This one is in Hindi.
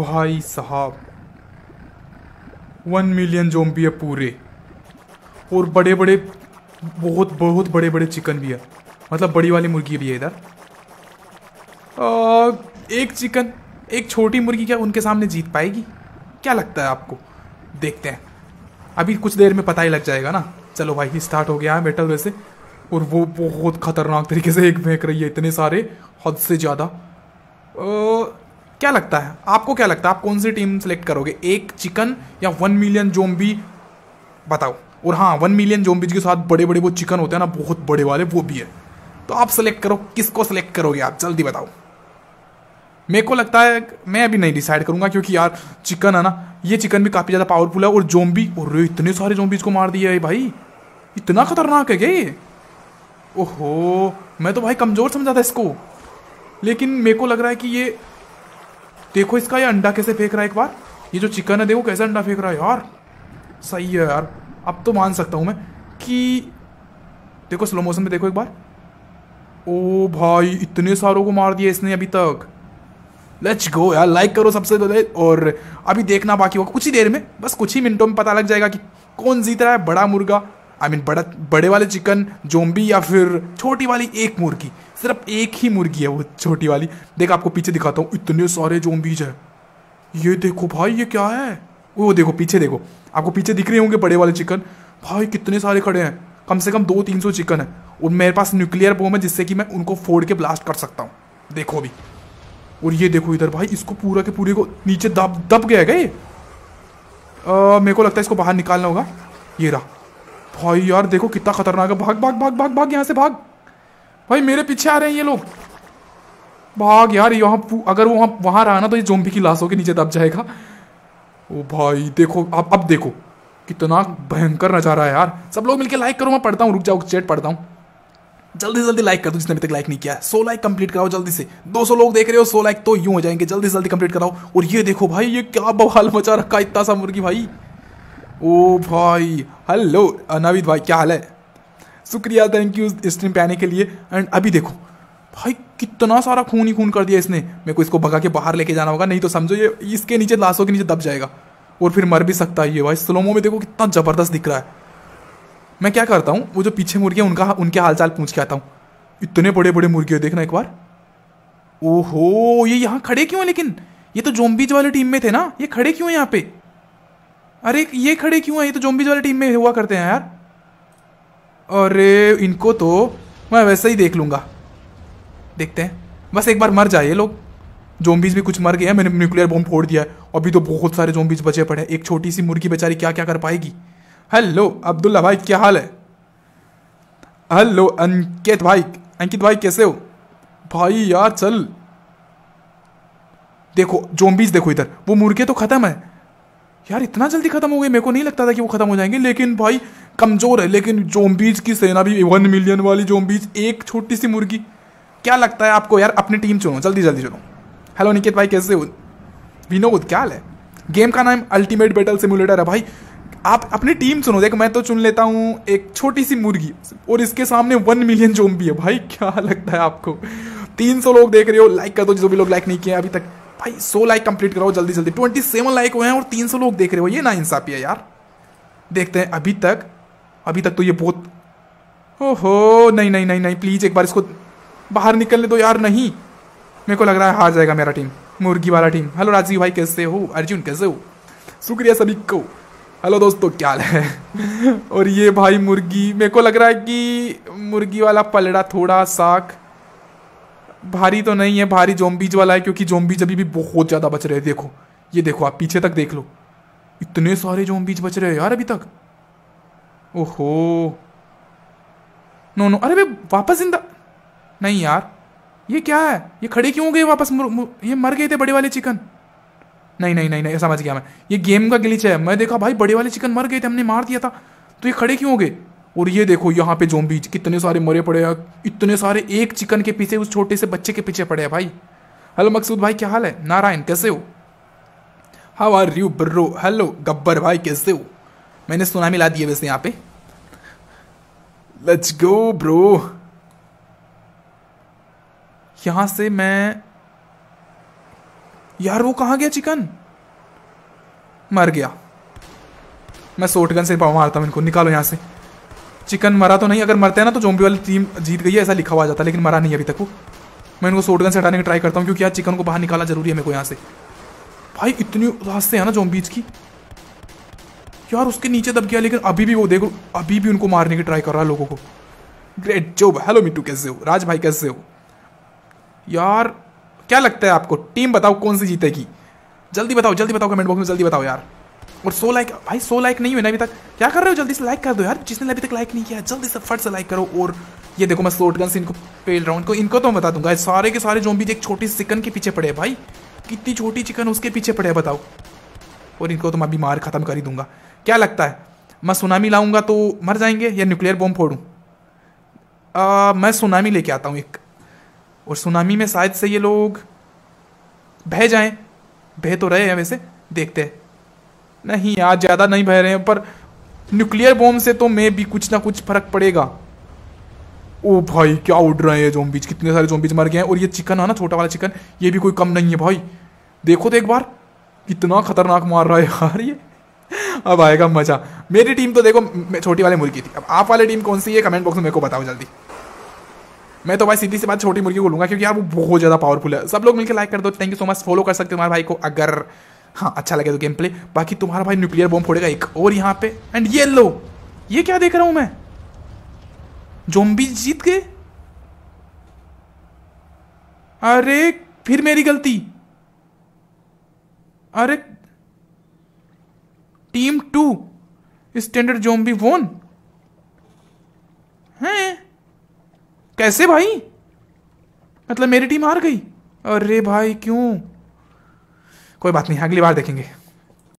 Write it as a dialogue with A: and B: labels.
A: भाई साहब वन मिलियन भी है पूरे और बड़े बड़े बहुत बहुत बड़े बड़े चिकन भी है मतलब बड़ी वाली मुर्गी भी है इधर एक चिकन एक छोटी मुर्गी क्या उनके सामने जीत पाएगी क्या लगता है आपको देखते हैं अभी कुछ देर में पता ही लग जाएगा ना चलो भाई स्टार्ट हो गया है मेटल वैसे और वो बहुत खतरनाक तरीके से एक फेंक रही है इतने सारे हद से ज़्यादा क्या लगता है आपको क्या लगता है आप कौन सी टीम सेलेक्ट करोगे एक चिकन या वन मिलियन जोम्बी बताओ और हाँ वन मिलियन जोम्बीज के साथ बड़े बड़े वो चिकन होते हैं ना बहुत बड़े वाले वो भी है तो आप सेलेक्ट करो किसको सेलेक्ट करोगे आप जल्दी बताओ मेरे को लगता है मैं अभी नहीं डिसाइड करूंगा क्योंकि यार चिकन है ना ये चिकन भी काफ़ी ज़्यादा पावरफुल है और जोम्बी और इतने सारे जोम्बीज को मार दिया है भाई इतना खतरनाक है क्या ये ओहो मैं तो भाई कमज़ोर समझा था इसको लेकिन मेरे को लग रहा है कि ये देखो इसका ये अंडा कैसे फेंक रहा है एक बार ये जो चिकन है देखो कैसे अंडा फेंक रहा है यार सही है यार अब तो मान सकता हूँ मैं कि देखो स्लो मोशन में देखो एक बार ओ भाई इतने सारों को मार दिया इसने अभी तक लेट्स गो यार लाइक करो सबसे पहले और अभी देखना बाकी होगा कुछ ही देर में बस कुछ ही मिनटों में पता लग जाएगा कि कौन जीत रहा है बड़ा मुर्गा आई I मीन mean, बड़ा बड़े वाले चिकन जोम्बी या फिर छोटी वाली एक मुर्गी सिर्फ एक ही मुर्गी है वो छोटी वाली देख आपको पीछे दिखाता हूँ इतने सारे जोम्बीज है ये देखो भाई ये क्या है वो देखो पीछे देखो आपको पीछे दिख रहे होंगे बड़े वाले चिकन भाई कितने सारे खड़े हैं कम से कम दो तीन सौ चिकन है और मेरे पास न्यूक्लियर बोम है जिससे कि मैं उनको फोड़ के ब्लास्ट कर सकता हूँ देखो अभी और ये देखो इधर भाई इसको पूरा के पूरे को नीचे दब दब गया है ये मेरे को लगता है इसको बाहर निकालना होगा ये रहा भाई यार देखो कितना खतरनाक है भाग भाग भाग भाग भाग यहाँ से भाग भाई मेरे पीछे आ रहे हैं ये लोग भाग यार यहाँ अगर वो वहां वहां रहा ना तो ये जोम्बी की लाशों के नीचे दब जाएगा ओ भाई देखो अब अब देखो कितना भयंकर नज़ारा है यार सब लोग मिलकर लाइक करो मैं पढ़ता हूँ रुक जाओ चैट पढ़ता हूँ जल्दी जल्दी लाइक कर दो जिसने अभी तक लाइक नहीं किया है सो लाइक कंप्लीट कराओ जल्दी से 200 लोग देख रहे हो सो लाइक तो यूं हो जाएंगे जल्दी जल्दी कंप्लीट कराओ और ये देखो भाई ये क्या बवाल मचा रखा इतना सा मुर्गी भाई ओ भाई हेलो नवीद भाई क्या हाल है शुक्रिया थैंक यू स्ट्रीम पे आने के लिए एंड अभी देखो भाई कितना सारा खून ही खून कर दिया इसने मेरे को इसको भगा के बाहर लेके जाना होगा नहीं तो समझो ये इसके नीचे लाशों के नीचे दब जाएगा और फिर मर भी सकता है ये भाई स्लोमो में देखो कितना ज़बरदस्त दिख रहा है मैं क्या करता हूँ वो जो पीछे मुर्गे उनका उनके हालचाल पूछ के आता हूँ इतने बड़े बड़े मुर्गे देखना एक बार ओहो ये यहाँ खड़े क्यों हैं लेकिन ये तो जोम्बीज वाली टीम में थे ना ये खड़े क्यों हैं यहाँ पे अरे ये खड़े क्यों हैं ये तो जोम्बीज वाली टीम में हुआ करते हैं यार अरे इनको तो मैं वैसे ही देख लूँगा देखते हैं बस एक बार मर जाए ये लोग जोम्बीज भी कुछ मर गए हैं मैंने न्यूक्लियर बॉम्ब फोड़ दिया है अभी तो बहुत सारे जोम्बीज बचे पड़े हैं एक छोटी सी मुर्गी बेचारी क्या क्या कर पाएगी हेलो अब्दुल्ला भाई क्या हाल है हेलो अंकित भाई अंकित भाई कैसे हो भाई यार चल देखो जोम्बीज देखो इधर वो मुर्गे तो खत्म है यार इतना जल्दी खत्म हो गए मेरे को नहीं लगता था कि वो खत्म हो जाएंगे लेकिन भाई कमजोर है लेकिन जोम्बीज की सेना भी वन मिलियन वाली जोम्बीज एक छोटी सी मुर्गी क्या लगता है आपको यार अपनी टीम चुनो जल्दी जल्दी चुनो हेलो निकेत भाई कैसे हो विनोद क्या है गेम का नाम अल्टीमेट बैटल सिमुलेटर है भाई आप अपनी टीम सुनो देख मैं तो चुन लेता हूँ एक छोटी सी मुर्गी और इसके सामने वन मिलियन जोम्बी है भाई क्या लगता है आपको तीन सौ लोग देख रहे हो लाइक कर दो जो भी लोग लाइक नहीं किए अभी तक भाई सौ लाइक कंप्लीट कराओ जल्दी जल्दी ट्वेंटी सेवन लाइक हुए हैं और तीन सौ लोग देख रहे हो ये ना इंसाफी है यार देखते हैं अभी तक अभी तक तो ये बहुत ओहो नहीं नहीं नहीं नहीं प्लीज़ एक बार इसको बाहर निकलने दो यार नहीं मेरे को लग रहा है हार जाएगा मेरा टीम मुर्गी वाला टीम हेलो राजीव भाई कैसे हो अर्जुन कैसे हो शुक्रिया सभी को हेलो दोस्तों क्या हाल है और ये भाई मुर्गी मेरे को लग रहा है कि मुर्गी वाला पलड़ा थोड़ा साख भारी तो नहीं है भारी जोम्बीज वाला है क्योंकि जोम्बीज अभी भी बहुत ज़्यादा बच रहे हैं देखो ये देखो आप पीछे तक देख लो इतने सारे जोम्बीज बच रहे हैं यार अभी तक ओहो नो नो अरे भाई वापस जिंदा नहीं यार ये क्या है ये खड़े क्यों गए वापस मुर, मुर, ये मर गए थे बड़े वाले चिकन नहीं नहीं नहीं नहीं समझ गया मैं ये गेम का गिलीच है मैं देखा भाई बड़े वाले चिकन मर गए थे हमने मार दिया था तो ये खड़े क्यों हो गए और ये देखो यहाँ पे जो कितने सारे मरे पड़े हैं इतने सारे एक चिकन के पीछे उस छोटे से बच्चे के पीछे पड़े हैं भाई हेलो मकसूद भाई क्या हाल है नारायण कैसे हो how are you bro hello Gabbar भाई कैसे हो मैंने सुना मिला दिए वैसे यहाँ पे लेट्स गो ब्रो यहां से मैं यार वो कहा गया चिकन मर गया मैं सोटगन से मारता हूं इनको निकालो यहां से चिकन मरा तो नहीं अगर मरते हैं ना तो जोम्बी वाली टीम जीत गई है ऐसा लिखा हुआ जाता है लेकिन मरा नहीं अभी तक वो मैं उनको शॉटगन से हटाने की ट्राई करता हूँ क्योंकि यार चिकन को बाहर निकालना जरूरी है मेरे को यहाँ से भाई इतनी रास्ते हैं ना जोम्बीज की यार उसके नीचे दब गया लेकिन अभी भी वो देखो अभी भी उनको मारने की ट्राई कर रहा है लोगों को ग्रेट जॉब हेलो मिट्टू कैसे हो राज भाई कैसे हो यार क्या लगता है आपको टीम बताओ कौन सी जीतेगी जल्दी बताओ जल्दी बताओ कमेंट बॉक्स में जल्दी बताओ यार और सो लाइक भाई सो लाइक नहीं हुए ना अभी तक क्या कर रहे हो जल्दी से लाइक कर दो यार जिसने अभी तक लाइक नहीं किया जल्दी से फट से लाइक करो और ये देखो मैं शोट गन से इनको पेल रहा हूँ इनको इनको तो मैं बता दूंगा सारे के सारे जो भी एक छोटी चिकन के पीछे पड़े भाई कितनी छोटी चिकन उसके पीछे पड़े बताओ और इनको तो मैं अभी मार ख़त्म कर ही दूंगा क्या लगता है मैं सुनामी लाऊंगा तो मर जाएंगे या न्यूक्लियर बॉम्ब फोड़ूँ मैं सुनामी लेके आता हूँ एक और सुनामी में शायद से ये लोग बह जाएं बह तो रहे हैं वैसे देखते हैं नहीं यार ज़्यादा नहीं बह रहे हैं पर न्यूक्लियर बॉम्ब से तो मैं भी कुछ ना कुछ फर्क पड़ेगा ओ भाई क्या उड़ रहे हैं जोम्बीज कितने सारे जोम्बीज मर गए हैं और ये चिकन है ना छोटा वाला चिकन ये भी कोई कम नहीं है भाई देखो तो एक बार कितना खतरनाक मार रहा है यार ये अब आएगा मजा मेरी टीम तो देखो छोटी वाले मुर्गी थी अब आप वाली टीम कौन सी है कमेंट बॉक्स में मेरे को बताओ जल्दी मैं तो भाई सीधी से बात छोटी मुर्गी को लूंगा क्योंकि यार वो बहुत ज़्यादा पावरफुल है सब लोग मिलकर लाइक कर दो thank you so much follow कर सकते हो हमारे भाई को अगर हाँ अच्छा लगे तो गेम प्ले बाकी तुम्हारा भाई न्यूक्लियर बॉम्ब फोड़ेगा एक और यहाँ पे एंड ये लो ये क्या देख रहा हूं मैं जोम्बी जीत गए अरे फिर मेरी गलती अरे टीम टू स्टैंडर्ड जोम्बी वोन हैं कैसे भाई मतलब मेरी टीम हार गई अरे भाई क्यों कोई बात नहीं अगली बार देखेंगे